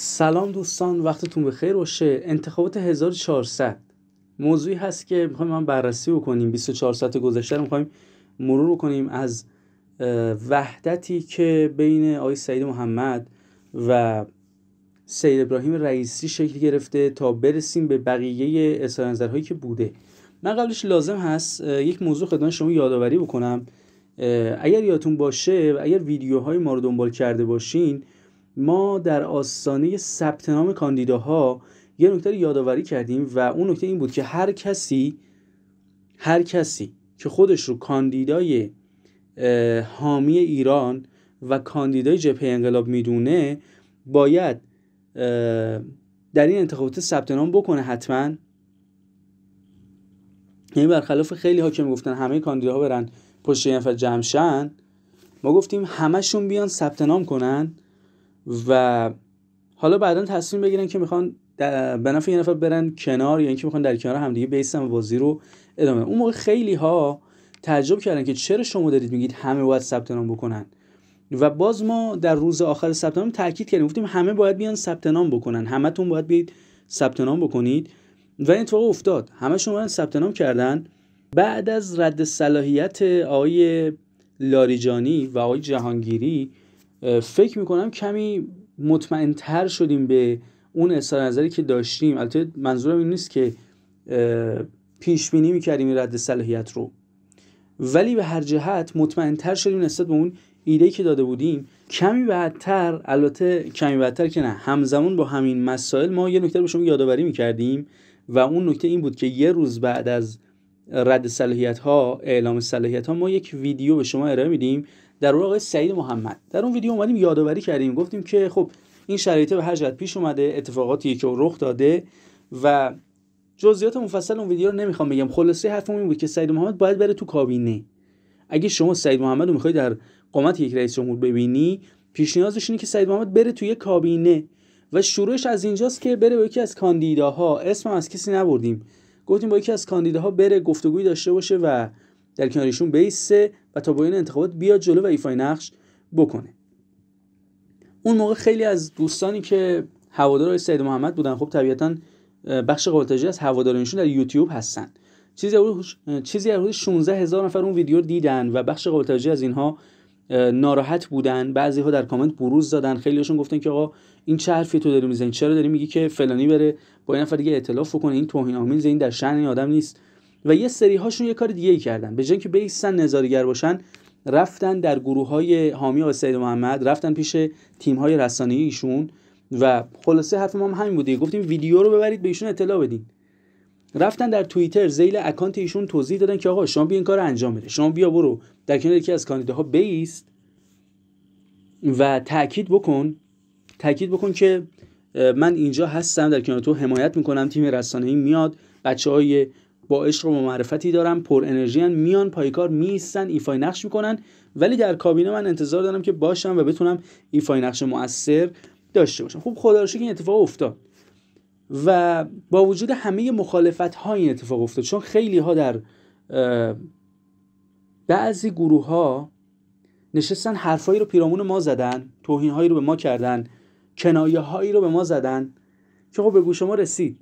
سلام دوستان وقتتون بخیر باشه انتخابات 1400 موضوعی هست که میخوایم من بررسی بکنیم 24 ساعت گذشته رو میخوایم مرور کنیم از وحدتی که بین آقای سعید محمد و سید ابراهیم رئیسی شکل گرفته تا برسیم به بقیه اصلاح نظرهایی که بوده من قبلش لازم هست یک موضوع خدمت شما یادآوری بکنم اگر یادتون باشه اگر ویدیوهای ما رو دنبال کرده باشین ما در آستانه ثبت نام کاندیداها یه نکته یادآوری کردیم و اون نکته این بود که هر کسی هر کسی که خودش رو کاندیدای حامی ایران و کاندیدای جبهه انقلاب میدونه باید در این انتخابات ثبت نام بکنه حتما یعنی برخلاف خیلی ها که میگفتن همه کاندیداها برن پشت یه نفر جمع ما گفتیم همشون بیان ثبت نام کنن و حالا بعدا تصمیم بگیرن که میخوان به نفع یه نفر برن کنار یا اینکه میخوان در کنار همدیگه بیسن و بازی رو ادامه اون موقع خیلی ها تعجب کردن که چرا شما دارید میگید همه باید ثبت نام بکنن و باز ما در روز آخر ثبت نام تاکید کردیم گفتیم همه باید بیان ثبت نام بکنن همتون باید بیاید ثبت نام بکنید و این اتفاق افتاد همه شما ثبت نام کردن بعد از رد صلاحیت آقای لاریجانی و آقای جهانگیری فکر میکنم کمی مطمئن تر شدیم به اون اصلا نظری که داشتیم البته منظورم این نیست که پیش بینی میکردیم این رد صلاحیت رو ولی به هر جهت مطمئن تر شدیم نسبت به اون ایده که داده بودیم کمی بعدتر البته کمی بعدتر که نه همزمان با همین مسائل ما یه نکته رو به شما یادآوری میکردیم و اون نکته این بود که یه روز بعد از رد صلاحیت ها اعلام صلاحیت ها ما یک ویدیو به شما ارائه میدیم در آقای سعید محمد در اون ویدیو اومدیم یادآوری کردیم گفتیم که خب این شرایط به هر جهت پیش اومده اتفاقاتی که رخ داده و جزئیات مفصل اون ویدیو رو نمیخوام بگم خلاصه حرفم این بود که سعید محمد باید بره تو کابینه اگه شما سعید محمد رو میخوای در قامت یک رئیس جمهور ببینی پیشنیازش اینه که سعید محمد بره توی کابینه و شروعش از اینجاست که بره با یکی از کاندیداها اسم از کسی نبردیم گفتیم با یکی از کاندیداها بره گفتگویی داشته باشه و در کنارشون بیسه و تا پایان انتخابات بیاد جلو و ایفای نقش بکنه اون موقع خیلی از دوستانی که هوادار سید محمد بودن خب طبیعتا بخش قابل از هوادارانشون در یوتیوب هستن چیزی از حدود 16 هزار نفر اون ویدیو رو دیدن و بخش قابل از اینها ناراحت بودن بعضی ها در کامنت بروز دادن خیلیشون گفتن که آقا این چه حرفی تو داری میزنی چرا داری میگی که فلانی بره با این نفر دیگه ائتلاف بکنه این توهین آمیز این در شأن آدم نیست و یه سری هاشون یه کار دیگه ای کردن به جای اینکه بیسن نظارگر باشن رفتن در گروه های حامی آقای سید محمد رفتن پیش تیم های رسانه ایشون و خلاصه حرف ما هم همین بوده گفتیم ویدیو رو ببرید به ایشون اطلاع بدین رفتن در توییتر زیل اکانت ایشون توضیح دادن که آقا شما بیاین این کار انجام بده شما بیا برو در کنار یکی از کاندیداها بیست و تاکید بکن تاکید بکن که من اینجا هستم در کنار تو حمایت میکنم تیم رسانه ای میاد بچه های با عشق و معرفتی دارن پر ان میان پایکار میستن ایفای نقش میکنن ولی در کابینه من انتظار دارم که باشم و بتونم ایفای نقش موثر داشته باشم خب خدا رو این اتفاق افتاد و با وجود همه مخالفت ها این اتفاق افتاد چون خیلی ها در بعضی گروه ها نشستن حرفایی رو پیرامون ما زدن توهین هایی رو به ما کردن کنایه هایی رو به ما زدن که خب به گوش ما رسید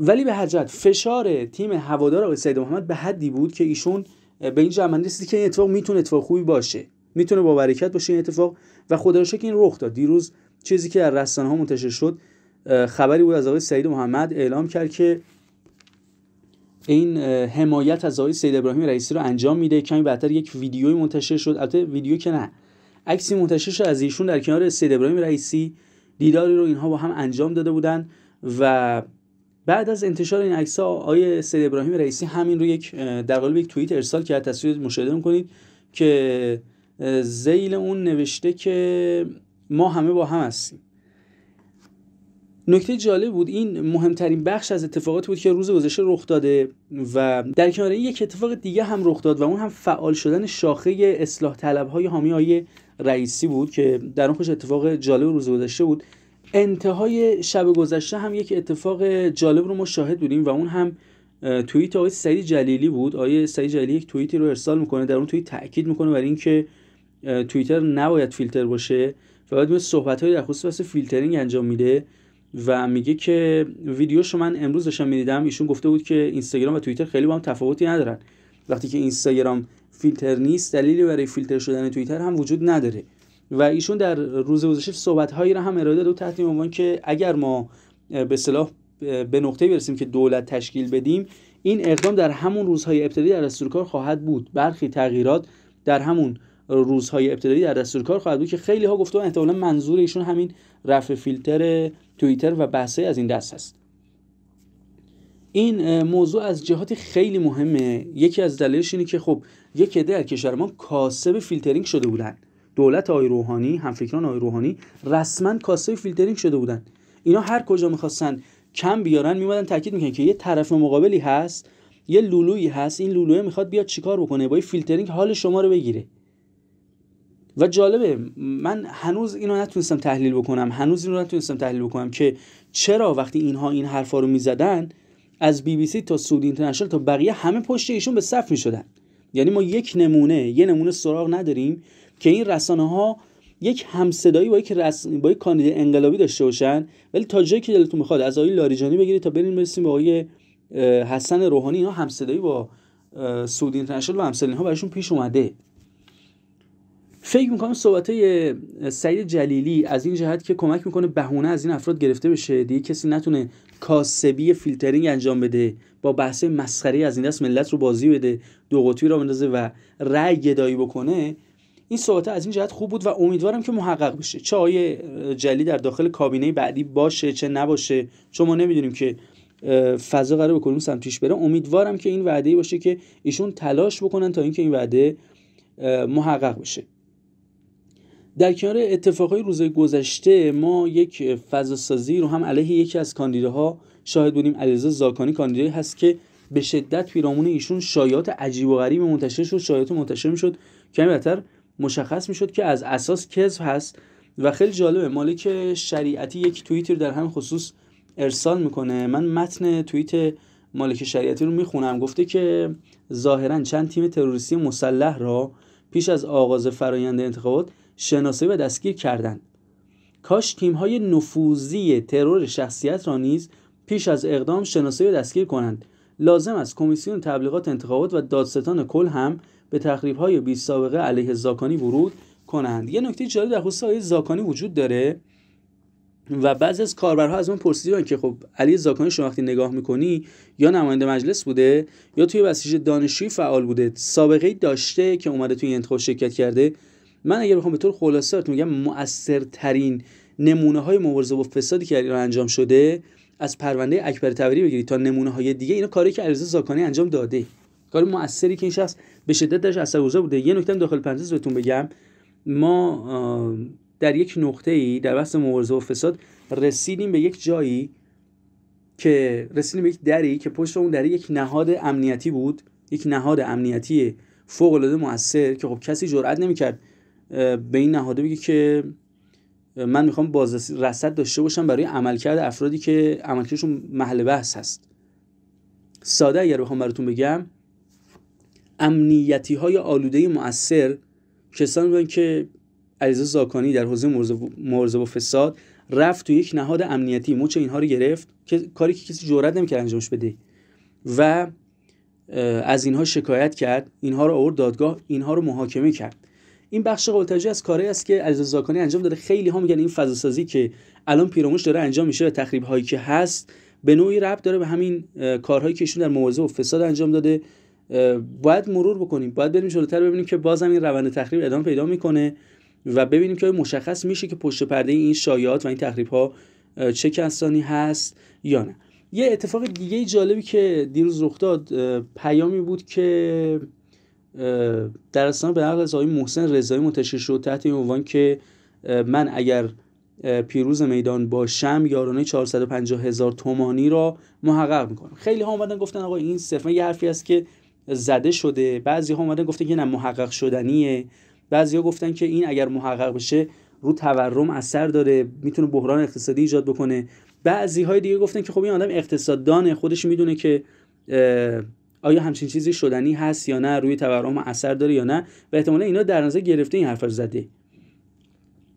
ولی به هر فشار تیم هوادار آقای سید محمد به حدی بود که ایشون به این جمع رسید که این اتفاق میتونه اتفاق خوبی باشه میتونه با برکت باشه این اتفاق و خدا رو این رخ داد دیروز چیزی که در رسانه ها منتشر شد خبری بود از آقای سید محمد اعلام کرد که این حمایت از آقای سید ابراهیم رئیسی رو انجام میده کمی بعدتر یک ویدیوی منتشر شد البته ویدیو که نه عکسی منتشر شد از ایشون در کنار سید ابراهیم رئیسی دیداری رو اینها با هم انجام داده بودن و بعد از انتشار این عکس ها آقای سید ابراهیم رئیسی همین رو یک در قالب یک توییت ارسال کرد تصویر مشاهده میکنید که زیل اون نوشته که ما همه با هم هستیم نکته جالب بود این مهمترین بخش از اتفاقاتی بود که روز گذشته رخ داده و در کنار یک اتفاق دیگه هم رخ داد و اون هم فعال شدن شاخه اصلاح طلب های حامی رئیسی بود که در اون خوش اتفاق جالب روز گذشته بود انتهای شب گذشته هم یک اتفاق جالب رو ما شاهد بودیم و اون هم توییت آقای سری جلیلی بود آقای سری جلیلی یک توییتی رو ارسال میکنه در اون توییت تاکید میکنه بر اینکه توییتر نباید فیلتر باشه و بعد صحبت های در خصوص فیلترینگ انجام میده و میگه که شما من امروز داشتم میدیدم ایشون گفته بود که اینستاگرام و توییتر خیلی با هم تفاوتی ندارن وقتی که اینستاگرام فیلتر نیست دلیلی برای فیلتر شدن توییتر هم وجود نداره و ایشون در روز گذشته صحبت هایی را هم اراده دو تحت عنوان که اگر ما به صلاح به نقطه برسیم که دولت تشکیل بدیم این اقدام در همون روزهای ابتدایی در دستور کار خواهد بود برخی تغییرات در همون روزهای ابتدایی در دستور کار خواهد بود که خیلی ها گفته احتمالا منظور ایشون همین رفع فیلتر توییتر و بحثه از این دست هست این موضوع از جهاتی خیلی مهمه یکی از دلایلش اینه که خب یک عده در کشور ما کاسب فیلترینگ شده بودند دولت آی روحانی همفکران آی روحانی رسما کاسه فیلترینگ شده بودن اینا هر کجا میخواستن کم بیارن میمدن تاکید میکنن که یه طرف مقابلی هست یه لولویی هست این لولوی میخواد بیاد چیکار بکنه با فیلترینگ حال شما رو بگیره و جالبه من هنوز اینو نتونستم تحلیل بکنم هنوز اینو نتونستم تحلیل بکنم که چرا وقتی اینها این حرفا رو میزدن از بی بی سی تا سود اینترنشنال تا بقیه همه پشت ایشون به صف میشدن یعنی ما یک نمونه یه نمونه سراغ نداریم که این رسانه ها یک همصدایی با یک رس... با یک انقلابی داشته باشن ولی تا جایی که دلتون میخواد از لاریجانی بگیرید تا بریم برسیم به آقای حسن روحانی اینا همصدایی با سعودی اینترنشنال و همسلین ها برشون پیش اومده فکر میکنم صحبت های سعید جلیلی از این جهت که کمک میکنه بهونه از این افراد گرفته بشه دیگه کسی نتونه کاسبی فیلترینگ انجام بده با بحث مسخره از این دست ملت رو بازی بده دو قطبی را بندازه و رأی بکنه این صحبت از این جهت خوب بود و امیدوارم که محقق بشه چه آقای جلی در داخل کابینه بعدی باشه چه نباشه چون ما نمیدونیم که فضا قرار به کدوم سمتیش بره امیدوارم که این وعده باشه که ایشون تلاش بکنن تا اینکه این وعده محقق بشه در کنار اتفاقای روز گذشته ما یک فضا سازی رو هم علیه یکی از کاندیداها شاهد بودیم علیرضا زاکانی کاندیدایی هست که به شدت پیرامون ایشون شایعات عجیب و غریب منتشر شد شایعات منتشر میشد کمی بهتر مشخص میشد که از اساس کذب هست و خیلی جالبه مالک شریعتی یک توییتی رو در همین خصوص ارسال میکنه من متن توییت مالک شریعتی رو میخونم گفته که ظاهرا چند تیم تروریستی مسلح را پیش از آغاز فرایند انتخابات شناسایی و دستگیر کردند کاش تیم های نفوذی ترور شخصیت را نیز پیش از اقدام شناسایی و دستگیر کنند لازم است کمیسیون تبلیغات انتخابات و دادستان کل هم به تخریب های 20 سابقه علیه زاکانی ورود کنند یه نکته جالب در خصوص آقای زاکانی وجود داره و بعض از کاربرها از من پرسیدن که خب علی زاکانی شما وقتی نگاه میکنی یا نماینده مجلس بوده یا توی بسیج دانشجوی فعال بوده سابقه داشته که اومده توی انتخاب شرکت کرده من اگر بخوام به طور خلاصه میگم مؤثرترین نمونه های مبارزه با فسادی که ایران انجام شده از پرونده اکبر توری بگیرید تا نمونه های دیگه اینا کاری که علیرضا زاکانی انجام داده کار موثری که این شخص به شدت داشت اثرگذار بوده یه نکته داخل پرانتز بهتون بگم ما در یک نقطه ای در بحث مبارزه و فساد رسیدیم به یک جایی که رسیدیم به یک دری که پشت اون دری یک نهاد امنیتی بود یک نهاد امنیتی فوق العاده موثر که خب کسی جرئت نمیکرد به این نهاده بگه که من میخوام باز رصد داشته باشم برای عملکرد افرادی که عملکردشون محل بحث هست ساده اگر بخوام براتون بگم امنیتی های آلوده مؤثر کسانی بودن که علیزه زاکانی در حوزه مبارزه و فساد رفت تو یک نهاد امنیتی مچ اینها رو گرفت که کاری که کسی جرئت نمیکرد انجامش بده و از اینها شکایت کرد اینها رو آورد دادگاه اینها رو محاکمه کرد این بخش قابل از کاری است که علیزه زاکانی انجام داده خیلی ها میگن این فضا که الان پیراموش داره انجام میشه و تخریب هایی که هست به نوعی ربط داره به همین کارهایی که ایشون در مبارزه و فساد انجام داده باید مرور بکنیم باید بریم جلوتر ببینیم که بازم این روند تخریب ادامه پیدا میکنه و ببینیم که مشخص میشه که پشت پرده این شایعات و این تخریب ها چه کسانی هست یا نه یه اتفاق دیگه جالبی که دیروز رخ داد پیامی بود که در اصلا به نقل از آقای محسن رضایی منتشر شد تحت این عنوان که من اگر پیروز میدان باشم یارانه 450 هزار تومانی را محقق میکنم خیلی ها اومدن گفتن آقا این صرفا یه حرفی است که زده شده بعضی ها اومدن گفتن که نه محقق شدنیه بعضی ها گفتن که این اگر محقق بشه رو تورم اثر داره میتونه بحران اقتصادی ایجاد بکنه بعضی های دیگه گفتن که خب این آدم اقتصاددانه خودش میدونه که آیا همچین چیزی شدنی هست یا نه روی تورم اثر داره یا نه و احتمالا اینا در نظر گرفته این حرف زده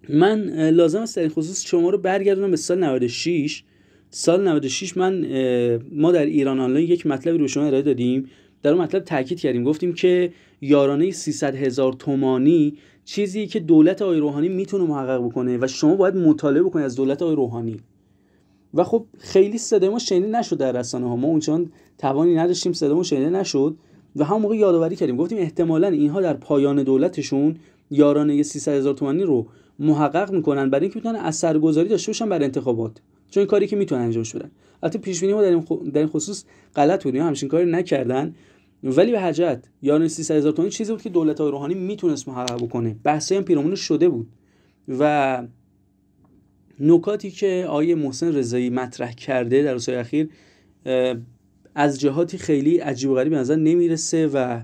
من لازم است خصوص شما رو برگردونم به سال 96 سال 96 من ما در ایران آنلاین یک مطلبی رو شما ارائه دادیم در اون مطلب تاکید کردیم گفتیم که یارانه 300 هزار تومانی چیزی که دولت آقای روحانی میتونه محقق بکنه و شما باید مطالبه بکنید از دولت آقای روحانی و خب خیلی صدای ما شنیده نشد در رسانه ها ما اونچنان توانی نداشتیم صدای ما شنیده نشد و همون موقع یادآوری کردیم گفتیم احتمالا اینها در پایان دولتشون یارانه 300 هزار تومانی رو محقق میکنن برای اینکه بتونن اثرگذاری داشته باشن بر انتخابات چون کاری که میتونن انجام بدن البته پیش بینی ما در خصوص غلط بود همچین کاری نکردن ولی به حجت یعنی 300 هزار تومانی چیزی بود که دولت های روحانی میتونست محقق بکنه بحثی هم پیرامون شده بود و نکاتی که آیه محسن رضایی مطرح کرده در روزهای اخیر از جهاتی خیلی عجیب و غریب به نظر نمیرسه و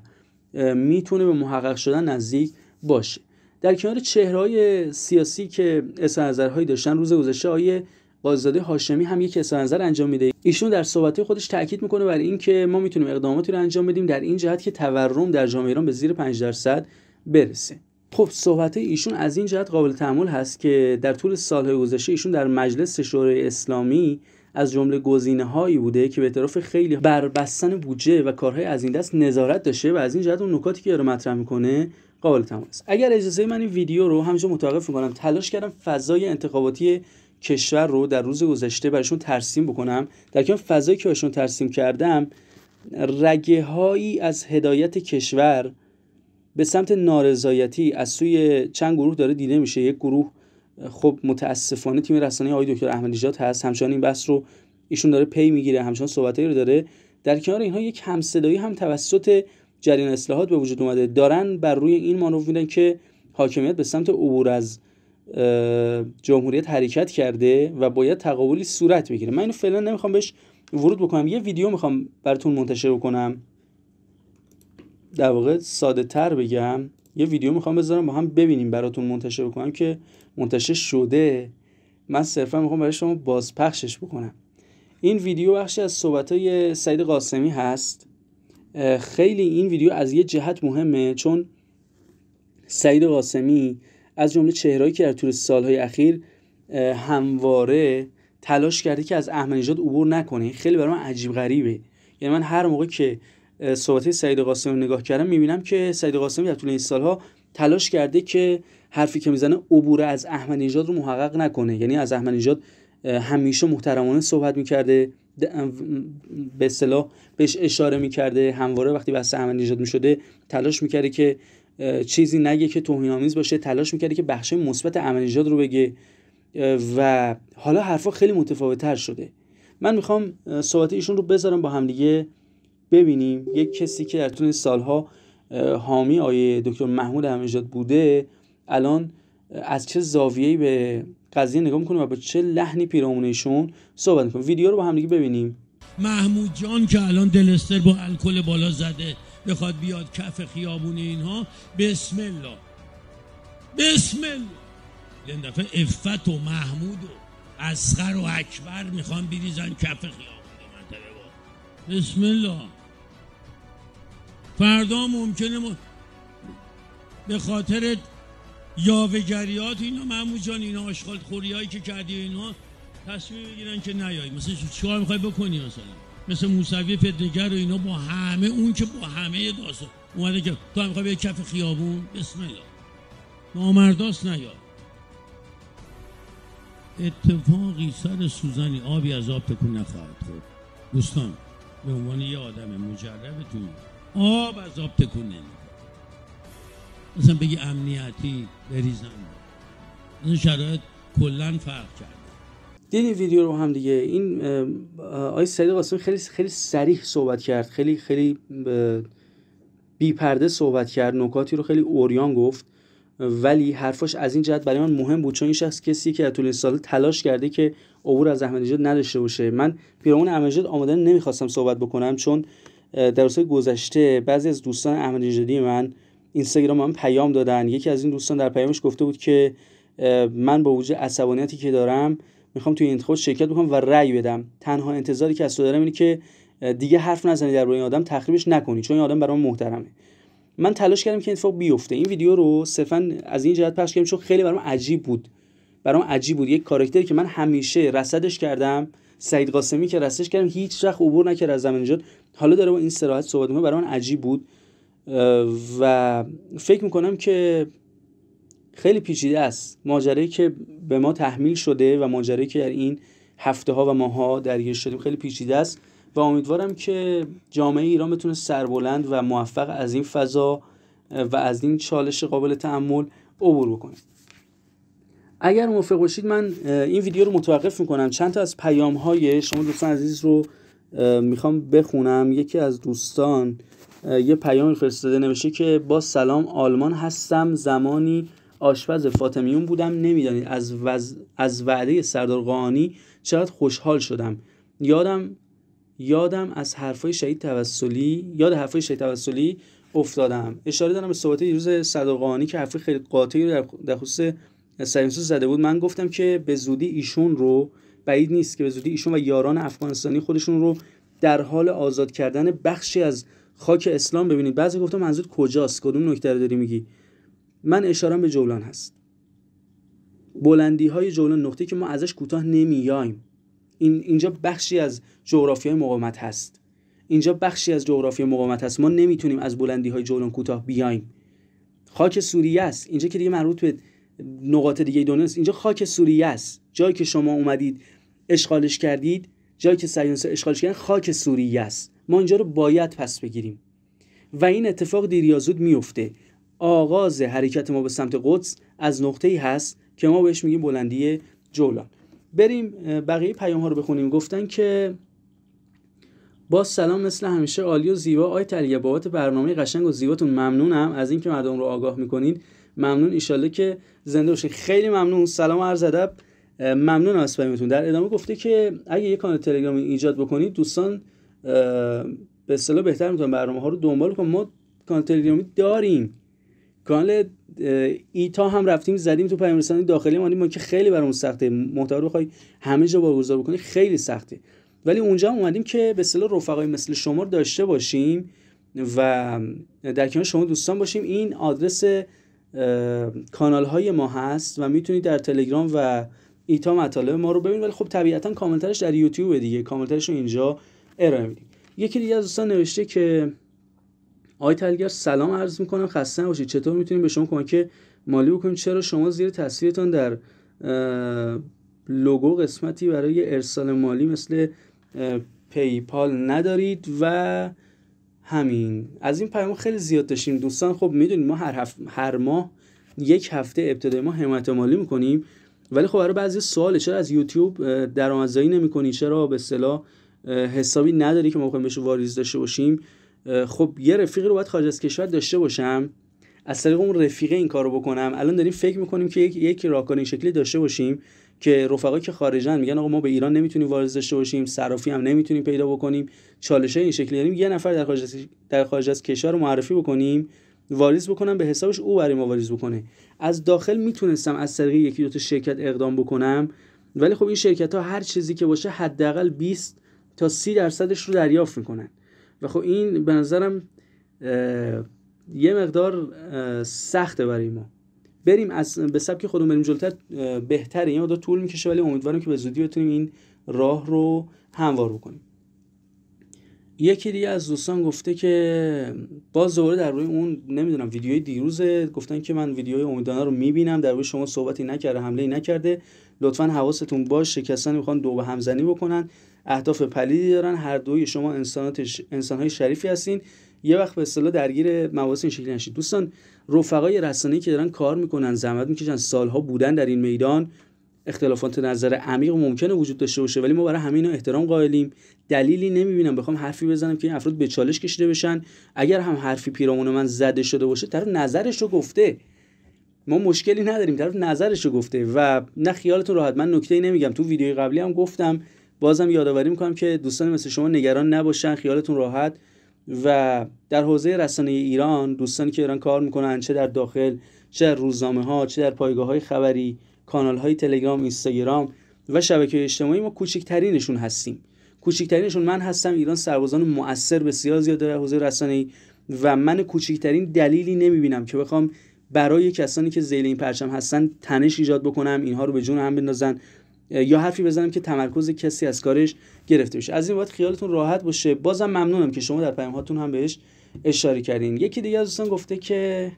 میتونه به محقق شدن نزدیک باشه در کنار چهرهای سیاسی که نظرهایی داشتن روز گذشته آیه قاضیزاده هاشمی هم یک اظهار نظر انجام میده ایشون در صحبت خودش تاکید میکنه بر اینکه ما میتونیم اقداماتی رو انجام بدیم در این جهت که تورم در جامعه ایران به زیر 5 درصد برسه خب صحبت ایشون از این جهت قابل تحمل هست که در طول سالهای گذشته ایشون در مجلس شورای اسلامی از جمله گزینه بوده که به طرف خیلی بر بستن بودجه و کارهای از این دست نظارت داشته و از این جهت اون نکاتی که داره مطرح میکنه قابل است. اگر اجازه من این ویدیو رو همینجا متوقف میکنم تلاش کردم فضای انتخاباتی کشور رو در روز گذشته برایشون ترسیم بکنم در کنار فضایی که برشون ترسیم کردم رگه هایی از هدایت کشور به سمت نارضایتی از سوی چند گروه داره دیده میشه یک گروه خب متاسفانه تیم رسانه آقای دکتر احمدی نژاد هست همچنان این بحث رو ایشون داره پی میگیره همچنان صحبتایی رو داره در کنار اینها یک همصدایی هم توسط جریان اصلاحات به وجود اومده دارن بر روی این مانور میدن که حاکمیت به سمت عبور از جمهوریت حرکت کرده و باید تقابلی صورت بگیره من اینو فعلا نمیخوام بهش ورود بکنم یه ویدیو میخوام براتون منتشر بکنم در واقع ساده تر بگم یه ویدیو میخوام بذارم با هم ببینیم براتون منتشر بکنم که منتشر شده من صرفا میخوام برای شما بازپخشش بکنم این ویدیو بخشی از های سعید قاسمی هست خیلی این ویدیو از یه جهت مهمه چون سعید قاسمی از جمله چهرهایی که در طول سالهای اخیر همواره تلاش کرده که از احمدینژاد عبور نکنه خیلی برای من عجیب غریبه یعنی من هر موقع که صحبت سعید قاسم رو نگاه کردم میبینم که سعید قاسمی در طول این سالها تلاش کرده که حرفی که میزنه عبور از احمدینژاد رو محقق نکنه یعنی از ایجاد همیشه محترمانه صحبت میکرده به اصطلاح بهش اشاره میکرده همواره وقتی بحث احمدینژاد میشده تلاش میکرده که چیزی نگه که توهین آمیز باشه تلاش میکرده که بخش مثبت عملیجاد رو بگه و حالا حرفا خیلی متفاوتتر شده من میخوام صحبت ایشون رو بذارم با همدیگه ببینیم یک کسی که در طول سالها حامی آیه دکتر محمود احمدی بوده الان از چه زاویه‌ای به قضیه نگاه میکنه و با چه لحنی پیرامونشون صحبت میکنه ویدیو رو با همدیگه ببینیم محمود جان که الان دلستر با الکل بالا زده بخواد بیاد کف خیابون اینها بسم الله بسم الله یه دفعه افت و محمود و اسخر و اکبر میخوان بریزن کف خیابون منطقه با بسم الله فردا ممکنه ما به خاطر یاوهگریات اینا محمود جان اینا آشغال خوری که کردی اینا تصمیم بگیرن که نیایی مثلا کار میخوای بکنی مثلا مثل موسوی پدنگر و اینا با همه اون که با همه داستان اومده که تو هم به کف خیابون بسم الله نامرداست نیا اتفاقی سر سوزنی آبی از آب تکون نخواهد خورد دوستان به عنوان یه آدم مجربتون آب از آب تکون نمیده مثلا بگی امنیتی بریزن این شرایط کلا فرق کرد دیدی ویدیو رو هم دیگه این آقای سعید قاسمی خیلی خیلی سریح صحبت کرد خیلی خیلی بی پرده صحبت کرد نکاتی رو خیلی اوریان گفت ولی حرفاش از این جهت برای من مهم بود چون این شخص کسی که طول سال تلاش کرده که عبور از احمدی نداشته باشه من پیرامون احمدی آمدن نمیخواستم صحبت بکنم چون در روزهای گذشته بعضی از دوستان احمدی من اینستاگرام من پیام دادن یکی از این دوستان در پیامش گفته بود که من با وجود عصبانیتی که دارم میخوام توی انتخاب شرکت بکنم و رأی بدم تنها انتظاری که از تو دارم اینه که دیگه حرف نزنی در این آدم تخریبش نکنی چون این آدم برام محترمه من تلاش کردم که اتفاق بیفته این ویدیو رو صرفا از این جهت پخش کردم چون خیلی برام عجیب بود برام عجیب بود یک کاراکتری که من همیشه رصدش کردم سعید قاسمی که رصدش کردم هیچ وقت عبور نکرد از زمین جد حالا داره با این سراحت صحبت میکنه برام عجیب بود و فکر می‌کنم که خیلی پیچیده است ماجرایی که به ما تحمیل شده و ماجرایی که در این هفته ها و ماه ها درگیر شدیم خیلی پیچیده است و امیدوارم که جامعه ایران بتونه سربلند و موفق از این فضا و از این چالش قابل تحمل عبور بکنه اگر موافق باشید من این ویدیو رو متوقف میکنم چند تا از پیام های شما دوستان عزیز رو میخوام بخونم یکی از دوستان یه پیامی فرستاده نوشته که با سلام آلمان هستم زمانی آشپز فاطمیون بودم نمیدانید از, وز... از وعده سردار قانی چقدر خوشحال شدم یادم یادم از حرفای شهید توسلی یاد حرفای شهید توسلی افتادم اشاره دارم به صحبت روز سردار قانی که حرفی خیلی قاطعی رو در خصوص سریمسوس زده بود من گفتم که به زودی ایشون رو بعید نیست که به زودی ایشون و یاران افغانستانی خودشون رو در حال آزاد کردن بخشی از خاک اسلام ببینید بعضی گفتم منظور کجاست کدوم نکته رو داری میگی من اشاره به جولان هست بلندی های جولان نقطه که ما ازش کوتاه نمیایم این اینجا بخشی از جغرافیای مقامت هست اینجا بخشی از جغرافی مقاومت هست ما نمیتونیم از بلندی های جولان کوتاه بیایم خاک سوریه است اینجا که دیگه مربوط به نقاط دیگه دنیا اینجا خاک سوریه است جایی که شما اومدید اشغالش کردید جایی که سیونسر اشغالش کردن خاک سوریه است ما اینجا رو باید پس بگیریم و این اتفاق دیریازود میفته آغاز حرکت ما به سمت قدس از نقطه ای هست که ما بهش میگیم بلندی جولان بریم بقیه پیام ها رو بخونیم گفتن که با سلام مثل همیشه عالی و زیبا آی تلیه بابت برنامه قشنگ و زیباتون ممنونم از اینکه مردم رو آگاه میکنین ممنون ایشالله که زنده باشین خیلی ممنون سلام عرض ادب ممنون از پیامتون در ادامه گفته که اگه یک کانال تلگرامی ایجاد بکنید دوستان به اصطلاح بهتر میتونن برنامه ها رو دنبال کنن ما کانال تلگرامی داریم کانال ایتا هم رفتیم زدیم تو پیامرسانی داخلی ما که خیلی برامون سخته محتوا رو بخوای همه جا بارگذار بکنی خیلی سخته ولی اونجا هم اومدیم که به اصطلاح رفقای مثل شما رو داشته باشیم و در کنار شما دوستان باشیم این آدرس کانال های ما هست و میتونید در تلگرام و ایتا مطالب ما رو ببینید ولی خب طبیعتا کاملترش در یوتیوب دیگه کاملترش رو اینجا ارائه میدیم یکی دیگه از دوستان نوشته که آقای تلگر سلام عرض میکنم خسته نباشید چطور میتونیم به شما کمک مالی بکنیم چرا شما زیر تصویرتان در لوگو قسمتی برای ارسال مالی مثل پیپال ندارید و همین از این پیام خیلی زیاد داشتیم دوستان خب میدونید ما هر, هف... هر ماه یک هفته ابتدای ما حمایت مالی میکنیم ولی خب برای بعضی سواله چرا از یوتیوب درآمدزایی نمیکنی چرا به اصطلاح حسابی نداری که ما بخوایم بهش واریز داشته باشیم خب یه رفیق رو باید خارج از کشور داشته باشم از طریق اون رفیقه این کارو بکنم الان داریم فکر میکنیم که یک یک راهکار این شکلی داشته باشیم که رفقا که خارجن میگن آقا ما به ایران نمیتونیم وارد داشته باشیم صرافی هم نمیتونیم پیدا بکنیم چالش این شکلی داریم یه نفر در خارج در خارج از کشور رو معرفی بکنیم واریز بکنم به حسابش او برای ما واریز بکنه از داخل میتونستم از طریق یکی دو تا شرکت اقدام بکنم ولی خب این شرکت ها هر چیزی که باشه حداقل 20 تا 30 درصدش رو دریافت میکنن و خب این به نظرم یه مقدار سخته برای ما بریم از به سبک خودمون بریم جلوتر بهتره یه مقدار طول میکشه ولی امیدوارم که به زودی بتونیم این راه رو هموار بکنیم یکی دیگه از دوستان گفته که باز دوباره در روی اون نمیدونم ویدیوی دیروزه گفتن که من ویدیوی امیدانه رو میبینم در روی شما صحبتی نکرده حمله نکرده لطفا حواستون باشه کسانی میخوان دو به همزنی بکنن اهداف پلیدی دارن هر دوی شما انسانات انسانهای شریفی هستین یه وقت به اصطلاح درگیر مواسه این شکلی نشید دوستان رفقای رسانه‌ای که دارن کار میکنن زحمت میکشن سالها بودن در این میدان اختلافات نظر عمیق ممکنه وجود داشته باشه ولی ما برای همین احترام قائلیم دلیلی نمیبینم بخوام حرفی بزنم که این افراد به چالش کشیده بشن اگر هم حرفی پیرامون من زده شده باشه طرف نظرش رو گفته ما مشکلی نداریم طرف نظرشو گفته و نه خیالتون راحت من نکته ای نمیگم تو ویدیو قبلی هم گفتم بازم یادآوری میکنم که دوستان مثل شما نگران نباشن خیالتون راحت و در حوزه رسانه ایران دوستانی که ایران کار میکنن چه در داخل چه در روزنامه ها چه در پایگاه های خبری کانال های تلگرام اینستاگرام و شبکه اجتماعی ما کوچکترینشون هستیم کوچکترینشون من هستم ایران سربازان مؤثر بسیار زیاد در حوزه رسانه و من کوچکترین دلیلی نمیبینم که بخوام برای کسانی که زیل این پرچم هستن تنش ایجاد بکنم اینها رو به جون هم بندازن یا حرفی بزنم که تمرکز کسی از کارش گرفته بشه از این بابت خیالتون راحت باشه بازم ممنونم که شما در پیام هاتون هم بهش اشاره کردین یکی دیگه از دوستان گفته که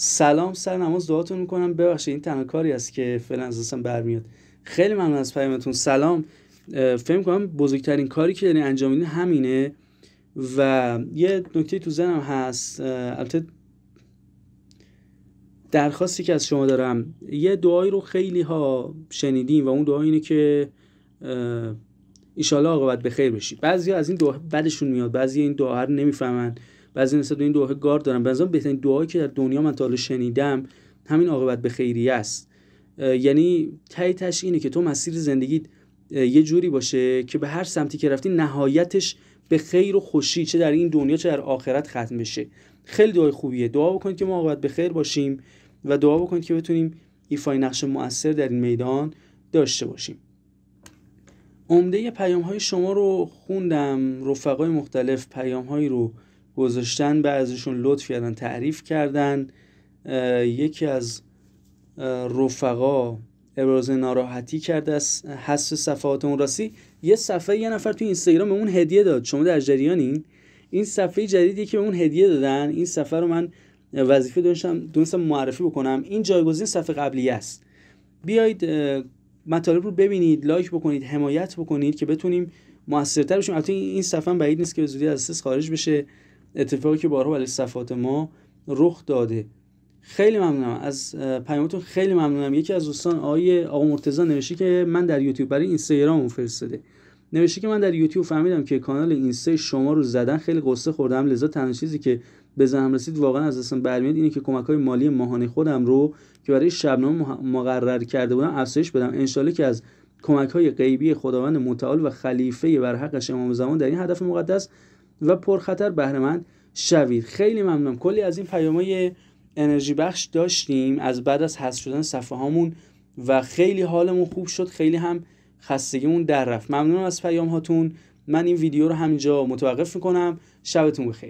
سلام سر نماز دعاتون میکنم ببخشید این تنها کاری است که فعلا اساسم برمیاد خیلی ممنون از پیامتون سلام فکر کنم بزرگترین کاری که دارین یعنی انجام میدین همینه و یه نکته تو زنم هست البته درخواستی که از شما دارم یه دعایی رو خیلی ها شنیدیم و اون دعا اینه که ایشالله آقابت به خیر بشی بعضی از این دعا بدشون میاد بعضی این دعا رو نمیفهمن بعضی از این دو این دارم به بهترین دعایی که در دنیا من تا حالا شنیدم همین عاقبت به خیری است یعنی تایی تش اینه که تو مسیر زندگی یه جوری باشه که به هر سمتی که رفتی نهایتش به خیر و خوشی چه در این دنیا چه در آخرت ختم بشه خیلی دعای خوبیه دعا بکنید که ما عاقبت به خیر باشیم و دعا بکنید که بتونیم ایفای نقش مؤثر در این میدان داشته باشیم عمده پیام های شما رو خوندم رفقای مختلف پیام هایی رو گذاشتن بعضیشون لطف کردن تعریف کردن یکی از رفقا ابراز ناراحتی کرده از حس صفحات اون راستی یه صفحه یه نفر تو اینستاگرام به اون هدیه داد شما در جریانین این صفحه جدیدی که به اون هدیه دادن این صفحه رو من وظیفه دونستم دونستم معرفی بکنم این جایگزین صفحه قبلی است بیایید مطالب رو ببینید لایک بکنید حمایت بکنید که بتونیم موثرتر بشیم البته این صفحه بعید نیست که به زودی از خارج بشه اتفاقی که بارها برای صفات ما رخ داده خیلی ممنونم از پیامتون خیلی ممنونم یکی از دوستان آقای آقا مرتضی نوشته که من در یوتیوب برای اینستاگرام فرستاده نوشته که من در یوتیوب فهمیدم که کانال اینستا شما رو زدن خیلی قصه خوردم لذا تنها چیزی که به رسید واقعا از اصلا برمیاد اینه که کمک های مالی ماهانه خودم رو که برای شبنامه مقرر کرده بودم افزایش بدم انشالله که از کمک های غیبی خداوند متعال و خلیفه بر حقش امام زمان در این هدف مقدس و پرخطر من شوید خیلی ممنونم کلی از این پیامای انرژی بخش داشتیم از بعد از حذف شدن صفحه هامون و خیلی حالمون خوب شد خیلی هم خستگیمون در رفت ممنونم از پیام هاتون من این ویدیو رو همینجا متوقف میکنم شبتون بخیر